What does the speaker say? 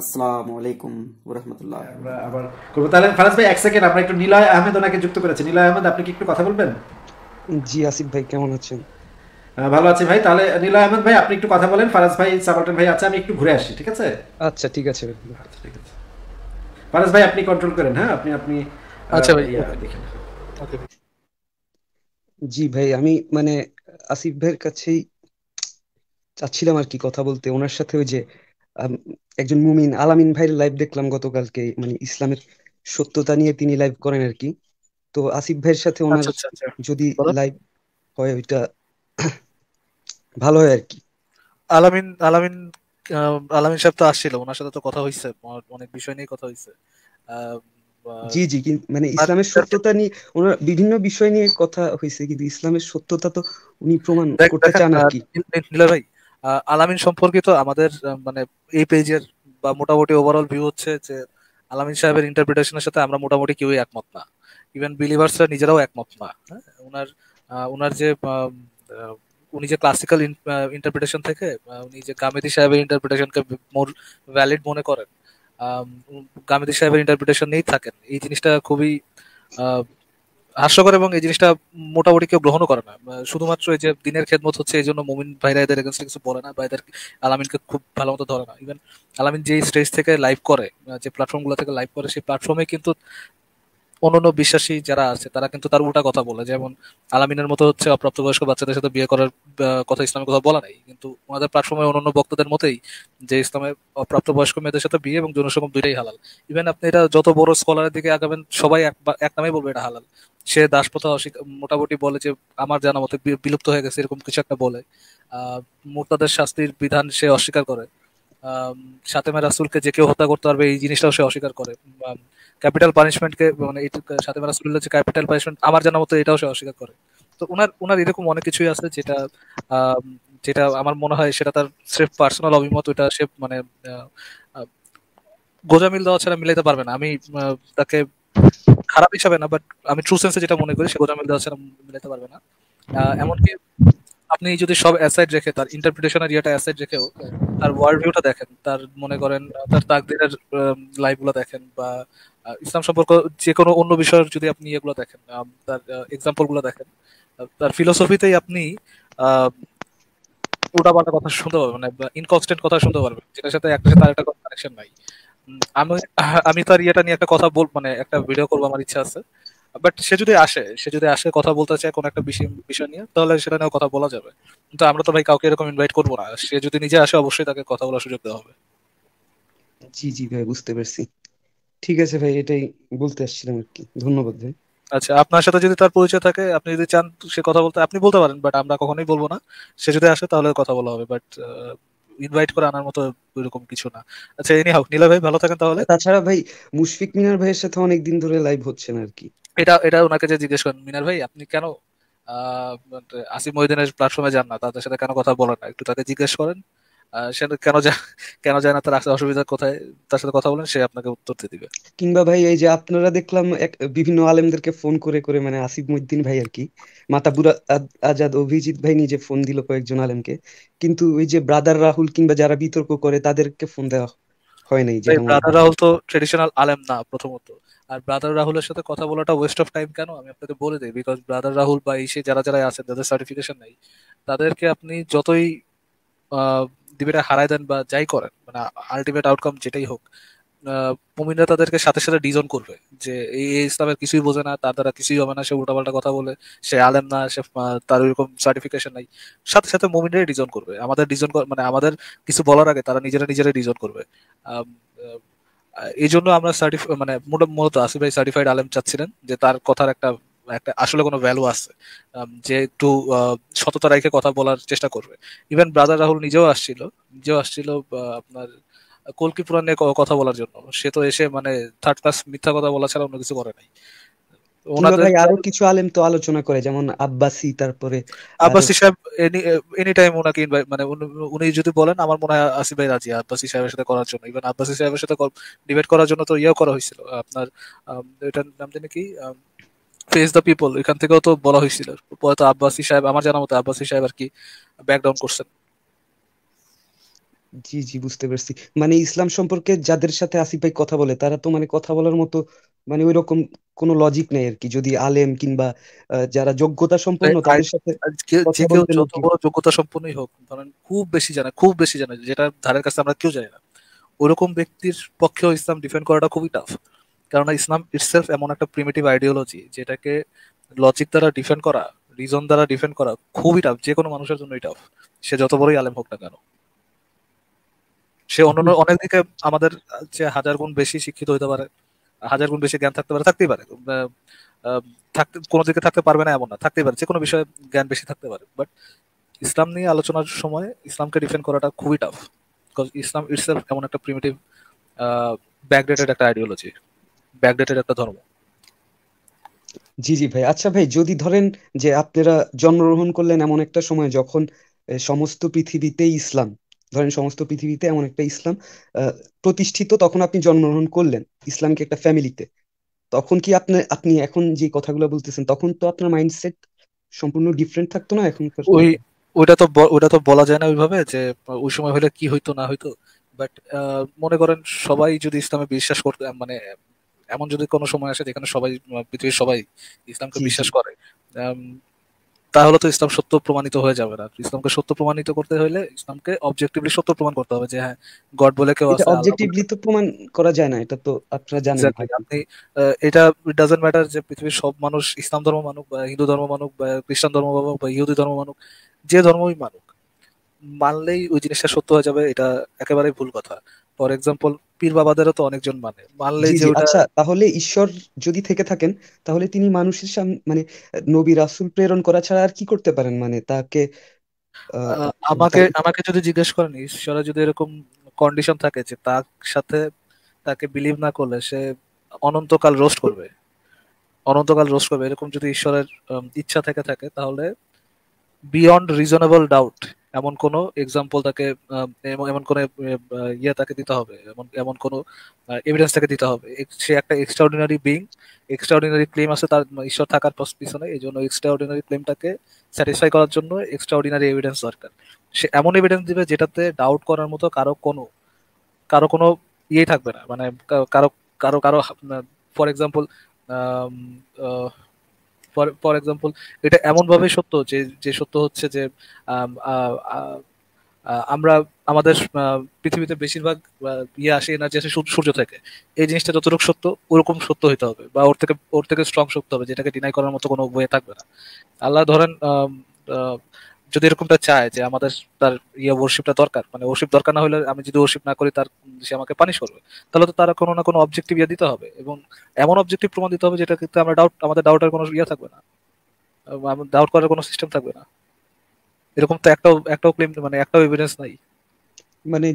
আসসালামু আলাইকুম আবার তাহলে ফারাজ ভাই এক সেকেন্ড একটু আহমেদ ওনাকে যুক্ত আহমেদ আপনি কি একটু কথা বলবেন জি আসিফ ভাই কেমন আছেন ভালো আছি ভাই তাহলে আহমেদ ভাই আপনি একটু কথা বলেন ফারাজ ভাই সাবাল্টন ভাই আছে আমি একটু ঘুরে আসি ঠিক আছে আচ্ছা ঠিক আছে আচ্ছা, ফারাজ ভাই আপনি কন্ট্রোল করেন হ্যাঁ আপনি আপনি আচ্ছা ভাই দেখেন জি ভাই আমি মানে আসিফ ভাইয়ের কাছেই চাচ্ছিলাম আর কি কথা বলতে ওনার সাথে ওই যে একজন মুমিন আলামিন ভাইয়ের লাইভ দেখলাম গতকালকে মানে ইসলামের সত্যতা নিয়ে তিনি লাইভ করেন আর কি তো আসিফ ভাইয়ের সাথে ওনার যদি লাইভ হয় ওইটা ভালো হয় আর কি আলামিন আলামিন আলামিন সাহেব তো আসছিল ওনার সাথে তো কথা হইছে অনেক বিষয় নিয়ে কথা হইছে জি জি মানে ইসলামের সত্যতা নিয়ে ওনার বিভিন্ন বিষয় নিয়ে কথা হয়েছে কিন্তু ইসলামের সত্যতা তো উনি প্রমাণ করতে চান আর কি ভাই আলামিন সম্পর্কিত আমাদের মানে এই পেজের বা মোটামুটি ওভারঅল ভিউ হচ্ছে যে আলামিন সাহেবের ইন্টারপ্রিটেশনের সাথে আমরা মোটামুটি কেউই একমত না ইভেন বিলিভার্সরা নিজেরাও একমত না ওনার হ্যাঁ? ওনার যে উনি যে ক্লাসিক্যাল ইন্টারপ্রিটেশন থেকে উনি যে গামেদি সাহেবের ইন্টারপ্রিটেশনকে মোর ভ্যালিড মনে করেন গামেদি সাহেবের ইন্টারপ্রিটেশন নিয়েই থাকেন এই জিনিসটা খুবই হাস্যকর এবং এই জিনিসটা মোটামুটি কেউ গ্রহণও করে না শুধুমাত্র এই যে দিনের খেদমত হচ্ছে এই জন্য মোমিন ভাইরা এদের এগেনস্টে কিছু বলে না বা এদের আলামিনকে খুব ভালো মতো ধরে না ইভেন আলামিন যে স্টেজ থেকে লাইভ করে যে প্ল্যাটফর্মগুলো থেকে লাইভ করে সেই প্ল্যাটফর্মে কিন্তু অন্যান্য বিশ্বাসী যারা আছে তারা কিন্তু তার উল্টা কথা বলে যেমন আলামিনের মতো হচ্ছে অপ্রাপ্তবয়স্ক বাচ্চাদের সাথে বিয়ে করার কথা ইসলামের কথা বলা নাই কিন্তু ওনাদের প্ল্যাটফর্মে অন্য বক্তাদের মতেই যে ইসলামে অপ্রাপ্তবয়স্ক মেয়েদের সাথে বিয়ে এবং যৌনসঙ্গম দুইটাই হালাল ইভেন আপনি এটা যত বড় স্কলারের দিকে আগাবেন সবাই এক নামেই বলবে এটা হালাল সে দাসপ্রথা মোটামুটি বলে যে আমার জানা মতে বিলুপ্ত হয়ে গেছে এরকম কিছু একটা বলে মোর্তাদের শাস্তির বিধান সে অস্বীকার করে আহ সাতেমা রাসুলকে যে কেউ হত্যা করতে পারবে এই জিনিসটাও সে অস্বীকার করে ক্যাপিটাল পানিশমেন্টকে মানে সাথে মানে রাসুল্লাহ যে ক্যাপিটাল পানিশমেন্ট আমার জানা মতো এটাও সে অস্বীকার করে তো ওনার ওনার এরকম অনেক কিছুই আছে যেটা যেটা আমার মনে হয় সেটা তার সেফ পার্সোনাল অভিমত এটা সে মানে গোজামিল দেওয়া ছাড়া মিলাইতে পারবে না আমি তাকে খারাপ হিসাবে না বাট আমি ট্রু সেন্সে যেটা মনে করি সে গোজামিল দেওয়া ছাড়া মিলাইতে পারবে না এমনকি আপনি যদি সব অ্যাসাইড রেখে তার ইন্টারপ্রিটেশনের ইয়েটা অ্যাসাইড রেখেও তার ওয়ার্ল্ড ভিউটা দেখেন তার মনে করেন তার তাকদিরের লাইফগুলো দেখেন বা ইসলাম সম্পর্ক যে কোনো অন্য বিষয়ের যদি আপনি এগুলো দেখেন তার এক্সাম্পলগুলো দেখেন তার ফিলোসফিতেই আপনি উল্টা পাল্টা কথা শুনতে পারবেন মানে ইনকনস্ট্যান্ট কথা শুনতে পারবেন যেটার সাথে একটা সাথে আরেকটা কানেকশন নাই আমি আমি তার ইয়েটা নিয়ে একটা কথা বল মানে একটা ভিডিও করবো আমার ইচ্ছা আছে বাট সে যদি আসে সে যদি আসে কথা বলতে চায় কোনো একটা বিষয় বিষয় নিয়ে তাহলে সেটা নিয়েও কথা বলা যাবে কিন্তু আমরা তো ভাই কাউকে এরকম ইনভাইট করবো না সে যদি নিজে আসে অবশ্যই তাকে কথা বলার সুযোগ দেওয়া হবে জি জি ভাই বুঝতে পারছি ঠিক আছে ভাই এটাই বলতে আসছিলাম আর কি ধন্যবাদ ভাই আচ্ছা আপনার সাথে যদি তার পরিচয় থাকে আপনি যদি চান সে কথা বলতে আপনি বলতে পারেন বাট আমরা কখনোই বলবো না সে যদি আসে তাহলে কথা বলা হবে বাট ইনভাইট করে আনার মতো এরকম কিছু না আচ্ছা এনি হোক নীলা ভাই ভালো থাকেন তাহলে তাছাড়া ভাই মুশফিক মিনার ভাইয়ের সাথে অনেক দিন ধরে লাইভ হচ্ছে না আর কি এটা এটা ওনাকে যে জিজ্ঞেস করেন মিনার ভাই আপনি কেন মানে আসিফ মহিদিনের প্ল্যাটফর্মে যান না তাদের সাথে কেন কথা বলেন না একটু তাকে জিজ্ঞেস করেন সেটা কেন কেন যায় না তার আসলে অসুবিধা কোথায় তার সাথে কথা বলেন সে আপনাকে উত্তর দিয়ে দিবে কিংবা ভাই এই যে আপনারা দেখলাম এক বিভিন্ন আলেমদেরকে ফোন করে করে মানে আসিফ মহিদ্দিন ভাই আর কি বুরা আজাদ অভিজিৎ ভাই নিজে ফোন দিল কয়েকজন আলেমকে কিন্তু ওই যে ব্রাদার রাহুল কিংবা যারা বিতর্ক করে তাদেরকে ফোন দেওয়া হয় নাই ব্রাদার রাহুল তো ট্রেডিশনাল আলেম না প্রথমত আর ব্রাদার রাহুলের সাথে কথা বলাটা ওয়েস্ট অফ টাইম কেন আমি আপনাকে বলে দিই বিকজ ব্রাদার রাহুল বা এই সে যারা যারা আছেন যাদের সার্টিফিকেশন নাই তাদেরকে আপনি যতই আহ দিবিটা হারায় দেন বা যাই করেন মানে আলটিমেট আউটকাম যেটাই হোক মুমিনরা তাদেরকে সাথে সাথে ডিজন করবে যে এই ইসলামের কিছুই বোঝে না তার দ্বারা কিছুই হবে না সে উল্টাপাল্টা কথা বলে সে আলেম না সে তার ওইরকম সার্টিফিকেশন নাই সাথে সাথে মুমিনরাই ডিজন করবে আমাদের ডিজন মানে আমাদের কিছু বলার আগে তারা নিজেরা নিজেরাই ডিজন করবে এই জন্য আমরা সার্টিফাই মানে মূলত আসিফ ভাই সার্টিফাইড আলেম চাচ্ছিলেন যে তার কথার একটা একটা আসলে কোনো ভ্যালু আছে যে একটু সততা রেখে কথা বলার চেষ্টা করবে ইভেন ব্রাদার রাহুল নিজেও আসছিল নিজেও আসছিল আপনার কলকি নিয়ে কথা বলার জন্য সে তো এসে মানে থার্ড ক্লাস মিথ্যা কথা বলা ছাড়া অন্য কিছু করে নাই আরো কিছু আলেম তো আলোচনা করে যেমন আব্বাসি তারপরে আব্বাসি সাহেব এনি টাইম ওনাকে মানে উনি যদি বলেন আমার মনে হয় আসিফ ভাই রাজি আব্বাসি সাহেবের সাথে করার জন্য ইভেন আব্বাসি সাহেবের সাথে ডিবেট করার জন্য তো ইয়েও করা হয়েছিল আপনার এটার নাম জানি কি ফেস দ্য পিপল এখান থেকেও তো বলা হয়েছিল আব্বাসী সাহেব আমার জানা মতো আব্বাসী সাহেব আর কি ব্যাকডাউন করছেন জি জি বুঝতে পারছি মানে ইসলাম সম্পর্কে যাদের সাথে আসিফ ভাই কথা বলে তারা তো মানে কথা বলার মতো মানে ওই রকম কোনো লজিক নেই আর কি যদি আলেম কিংবা যারা যোগ্যতা সম্পন্ন তাদের সাথে যোগ্যতা সম্পন্নই হোক ধরেন খুব বেশি জানা খুব বেশি জানা যেটা ধারের কাছে আমরা কেউ জানি না ওরকম ব্যক্তির পক্ষেও ইসলাম ডিফেন্ড করাটা খুবই টাফ কেননা ইসলাম ইটসেলফ এমন একটা প্রিমিটিভ আইডিওলজি যেটাকে লজিক দ্বারা ডিফেন্ড করা রিজন দ্বারা ডিফেন্ড করা খুবই টাফ যে কোনো মানুষের জন্যই টাফ সে যত বড়ই আলেম হোক না কেন সে অন্যান্য অনেক দিকে আমাদের যে হাজার গুণ বেশি শিক্ষিত হতে পারে হাজার গুণ বেশি জ্ঞান থাকতে পারে থাকতেই পারে থাকতে কোনো দিকে থাকতে পারবে না এমন না থাকতেই পারে যে কোনো বিষয়ে জ্ঞান বেশি থাকতে পারে বাট ইসলাম নিয়ে আলোচনার সময় ইসলামকে ডিফেন্ড করাটা খুবই টাফ বিকজ ইসলাম ইটসেলফ এমন একটা প্রিমেটিভ ব্যাকডেটেড একটা আইডিওলজি ব্যাকডেটেড একটা ধর্ম জি জি ভাই আচ্ছা ভাই যদি ধরেন যে আপনারা জন্মগ্রহণ করলেন এমন একটা সময় যখন সমস্ত পৃথিবীতে ইসলাম ধরেন সমস্ত পৃথিবীতে এমন একটা ইসলাম প্রতিষ্ঠিত তখন আপনি জন্মগ্রহণ করলেন ইসলামকে একটা ফ্যামিলিতে তখন কি আপনি আপনি এখন যে কথাগুলো বলতেছেন তখন তো আপনার মাইন্ডসেট সম্পূর্ণ ডিফারেন্ট থাকতো না এখন ওই ওটা তো ওটা তো বলা যায় না ওইভাবে যে ওই সময় হলে কি হইতো না হইতো বাট মনে করেন সবাই যদি ইসলামে বিশ্বাস করতো মানে এমন যদি কোনো সময় আসে যেখানে সবাই পৃথিবীর সবাই ইসলামকে বিশ্বাস করে তাহলে তো ইসলাম সত্য প্রমাণিত হয়ে যাবে না ইসলামকে সত্য প্রমাণিত করতে হলে ইসলামকে অবজেক্টিভলি সত্য প্রমাণ করতে হবে যে হ্যাঁ গড বলে কেউ আছে অবজেক্টিভলি তো প্রমাণ করা যায় না এটা তো আপনারা জানেন আপনি এটা ডাজন্ট ম্যাটার যে পৃথিবীর সব মানুষ ইসলাম ধর্ম মানুক বা হিন্দু ধর্ম মানুক বা খ্রিস্টান ধর্ম মানুক বা ইহুদি ধর্ম মানুক যে ধর্মই মানুক মানলেই ওই জিনিসটা সত্য হয়ে যাবে এটা একেবারেই ভুল কথা ফর এক্সাম্পল পীর বাবাদেরও তো অনেকজন মানে মানলে যে আচ্ছা তাহলে ঈশ্বর যদি থেকে থাকেন তাহলে তিনি মানুষের সামনে মানে নবী রাসুল প্রেরণ করা ছাড়া আর কি করতে পারেন মানে তাকে আমাকে আমাকে যদি জিজ্ঞেস করেন ঈশ্বরের যদি এরকম কন্ডিশন থাকে যে তার সাথে তাকে বিলিভ না করলে সে অনন্তকাল রোস্ট করবে অনন্তকাল রোস্ট করবে এরকম যদি ঈশ্বরের ইচ্ছা থেকে থাকে তাহলে বিয়ন্ড রিজনেবল ডাউট এমন কোনো এক্সাম্পল তাকে এমন কোনো ইয়ে তাকে দিতে হবে এমন এমন কোনো এভিডেন্স তাকে দিতে হবে সে একটা এক্সট্রাঅর্ডিনারি বিং এক্সট্রাঅর্ডিনারি ক্লেম আছে তার মানে ঈশ্বর থাকার পিছনে এই জন্য এক্সট্রাঅর্ডিনারি ক্লেমটাকে স্যাটিসফাই করার জন্য এক্সট্রাঅর্ডিনারি এভিডেন্স দরকার সে এমন এভিডেন্স দিবে যেটাতে ডাউট করার মতো কারো কোনো কারো কোনো ইয়ে থাকবে না মানে কারো কারো কারো ফর এক্সাম্পল ফর এক্সাম্পল এটা ভাবে সত্য যে যে সত্য হচ্ছে যে আমরা আমাদের পৃথিবীতে বেশিরভাগ ইয়ে আসে এনার্জি আসে সূর্য থেকে এই জিনিসটা যতটুকু সত্য ওরকম সত্য হইতে হবে বা ওর থেকে ওর থেকে স্ট্রং সত্য হবে যেটাকে ডিনাই করার মতো কোনো বইয়ে থাকবে না আল্লাহ ধরেন যদি এরকমটা চায় যে আমাদের তার ইয়ে ওরশিপটা দরকার মানে ওরশিপ দরকার না হলে আমি যদি ওরশিপ না করি তার সে আমাকে পানিশ করবে তাহলে তো তারা কোনো না কোনো অবজেক্টিভ ইয়ে দিতে হবে এবং এমন অবজেক্টিভ প্রমাণ দিতে হবে যেটা কিন্তু আমরা ডাউট আমাদের ডাউটের কোনো ইয়ে থাকবে না ডাউট করার কোনো সিস্টেম থাকবে না এরকম তো একটাও একটাও ক্লেম মানে একটাও এভিডেন্স নাই মানে